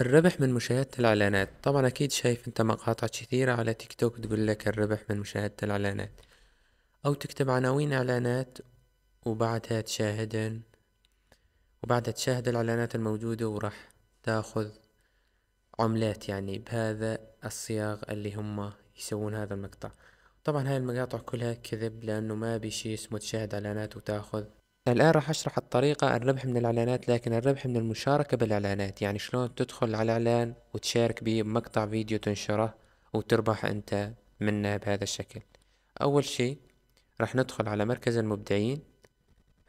الربح من مشاهدة الإعلانات طبعا أكيد شايف أنت مقاطع كثيرة على تيك توك تقول لك الربح من مشاهدة الإعلانات أو تكتب عناوين إعلانات وبعدها تشاهدن وبعدها تشاهد الإعلانات الموجودة وراح تاخذ عملات يعني بهذا الصياغ اللي هم يسوون هذا المقطع طبعا هاي المقاطع كلها كذب لأنه ما بشي اسمه تشاهد إعلانات وتاخذ الآن راح أشرح الطريقة الربح من الإعلانات لكن الربح من المشاركة بالإعلانات يعني شلون تدخل على إعلان وتشارك به بمقطع فيديو تنشره وتربح أنت منه بهذا الشكل أول شيء راح ندخل على مركز المبدعين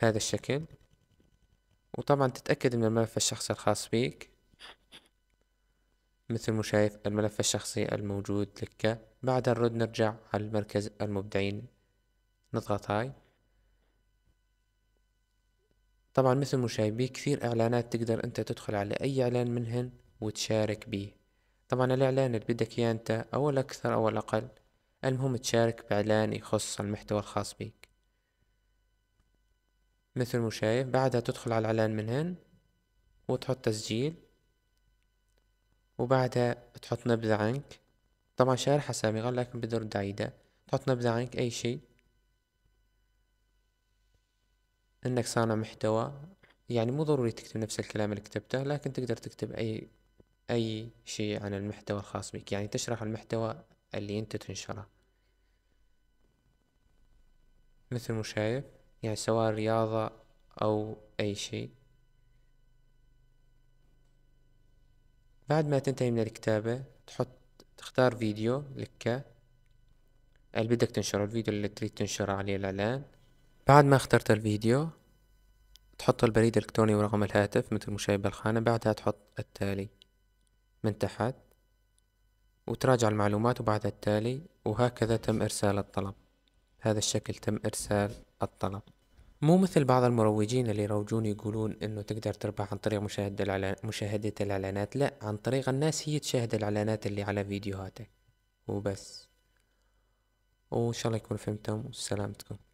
بهذا الشكل وطبعا تتأكد من الملف الشخصي الخاص بك مثل ما شايف الملف الشخصي الموجود لك بعدها نرد نرجع على مركز المبدعين نضغط هاي طبعا مثل ما شايفين كثير اعلانات تقدر انت تدخل على اي اعلان منهن وتشارك بيه طبعا الاعلان اللي بدك اياه انت او الاكثر او الاقل المهم تشارك باعلان يخص المحتوى الخاص بيك مثل ما شايف بعدها تدخل على الاعلان منهن وتحط تسجيل وبعدها تحط نبذة عنك طبعا شارحة سابقا لكن بدر دايدة تحط نبذة عنك أي شيء انك صانع محتوى يعني مو ضروري تكتب نفس الكلام اللي كتبته لكن تقدر تكتب اي اي شيء عن المحتوى الخاص بك يعني تشرح المحتوى اللي انت تنشره مثل شايف يعني سواء رياضة او اي شيء بعد ما تنتهي من الكتابة تحط تختار فيديو لك اللي بدك تنشره الفيديو اللي تريد تنشره عليه الإعلان بعد ما اخترت الفيديو تحط البريد الإلكتروني ورقم الهاتف مثل مشاهد بالخانة بعدها تحط التالي من تحت وتراجع المعلومات وبعد التالي وهكذا تم إرسال الطلب بهذا الشكل تم إرسال الطلب مو مثل بعض المروجين اللي يروجون يقولون انه تقدر تربح عن طريق مشاهدة, مشاهدة الاعلانات لا عن طريق الناس هي تشاهد الاعلانات اللي على فيديوهاتك وبس وان شاء الله يكون فهمتم وسلامتكم